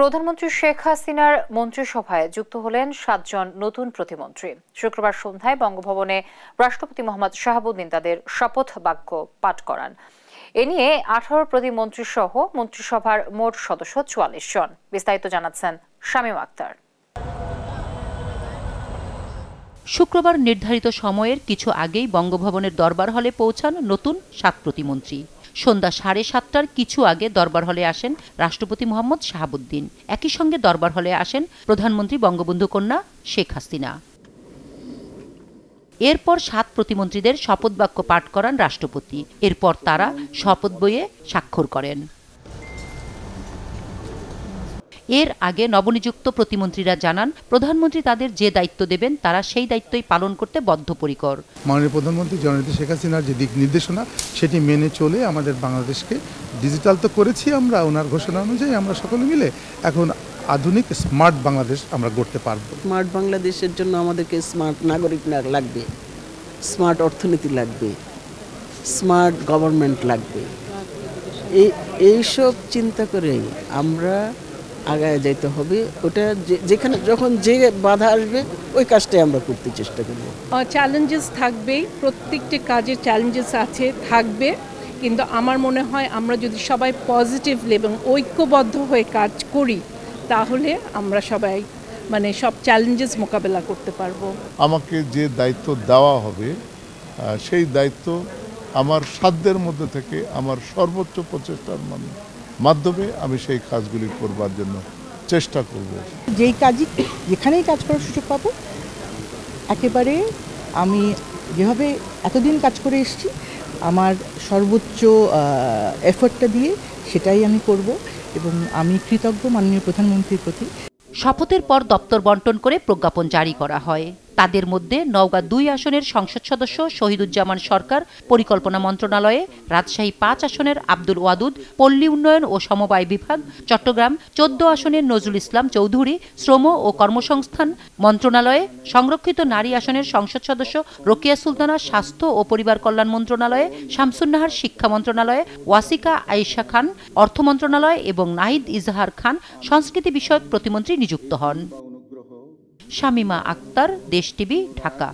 প্রধানমন্ত্রী শেখ হাসিনার মন্ত্রিসভায় যুক্ত হলেন সাতজন নতুন প্রতিমন্ত্রী শুক্রবার সন্ধ্যায় বঙ্গভবনে রাষ্ট্রপতি মোহাম্মদ শাহাবুদ্দিন তাদের শপথ বাক্য পাঠ করান এ নিয়ে আঠারো প্রতিমন্ত্রী সহ মন্ত্রিসভার মোট সদস্য চুয়াল্লিশ জন বিস্তারিত জানাচ্ছেন শামীম আক্তার শুক্রবার নির্ধারিত সময়ের কিছু আগেই বঙ্গভবনের দরবার হলে পৌঁছান নতুন সাত প্রতিমন্ত্রী সন্ধ্যা সাড়ে সাতটার কিছু আগে দরবার হলে আসেন রাষ্ট্রপতি মোহাম্মদ শাহাবুদ্দিন একই সঙ্গে দরবার হলে আসেন প্রধানমন্ত্রী বঙ্গবন্ধু কন্যা শেখ হাসিনা এরপর সাত প্রতিমন্ত্রীদের শপথ বাক্য পাঠ করান রাষ্ট্রপতি এরপর তারা শপথ বইয়ে স্বাক্ষর করেন এর আগে নবনিযুক্ত প্রতিমন্ত্রীরা জানান প্রধানমন্ত্রী তাদের যে দায়িত্ব দেবেন তারা সেই দায়িত্বই পালন করতে বদ্ধপরিকর মাননীয় প্রধানমন্ত্রী জননেত্রী শেখ হাসিনার যে দিক নির্দেশনা সেটি মেনে চলে আমাদের বাংলাদেশকে ডিজিটাল তো করেছি আমরা ওনার ঘোষণা অনুযায়ী আমরা সকলে মিলে এখন আধুনিক স্মার্ট বাংলাদেশ আমরা গড়তে পারব স্মার্ট বাংলাদেশের জন্য আমাদেরকে স্মার্ট নাগরিক লাগবে স্মার্ট অর্থনীতি লাগবে স্মার্ট গভর্নমেন্ট লাগবে এই এইসব চিন্তা করে আমরা আগায় যেতে হবে ওটা যেখানে যখন যে বাধা আসবে ওই কাজটাই আমরা করতে চেষ্টা করব চ্যালেঞ্জেস থাকবেই প্রত্যেকটি কাজে চ্যালেঞ্জেস আছে থাকবে কিন্তু আমার মনে হয় আমরা যদি সবাই পজিটিভলি এবং ঐক্যবদ্ধ হয়ে কাজ করি তাহলে আমরা সবাই মানে সব চ্যালেঞ্জেস মোকাবেলা করতে পারবো আমাকে যে দায়িত্ব দেওয়া হবে সেই দায়িত্ব আমার সাধ্যের মধ্যে থেকে আমার সর্বোচ্চ প্রচেষ্টার মানে মাধ্যমে আমি সেই কাজগুলি করবার জন্য চেষ্টা করব যেই কাজই যেখানেই কাজ করার সুযোগ পাবো একেবারে আমি যেভাবে এতদিন কাজ করে এসেছি আমার সর্বোচ্চ এফোর্টটা দিয়ে সেটাই আমি করব এবং আমি কৃতজ্ঞ মাননীয় প্রধানমন্ত্রীর প্রতি শপথের পর দপ্তর বন্টন করে প্রজ্ঞাপন জারি করা হয় তাদের মধ্যে নওগাঁ দুই আসনের সংসদ সদস্য শহীদুজ্জামান সরকার পরিকল্পনা মন্ত্রণালয়ে রাজশাহী পাঁচ আসনের আব্দুল ওয়াদুদ পল্লী উন্নয়ন ও সমবায় বিভাগ চট্টগ্রাম চোদ্দ আসনের নজরুল ইসলাম চৌধুরী শ্রম ও কর্মসংস্থান মন্ত্রণালয়ে সংরক্ষিত নারী আসনের সংসদ সদস্য রোকিয়া সুলতানা স্বাস্থ্য ও পরিবার কল্যাণ মন্ত্রণালয়ে শামসুন্নাহার শিক্ষা মন্ত্রণালয়ে ওয়াসিকা আয়েশা খান অর্থ মন্ত্রণালয় এবং নাহিদ ইজাহার খান সংস্কৃতি বিষয়ক প্রতিমন্ত্রী নিযুক্ত হন শামিমা আক্তার দেশ টিভি ঢাকা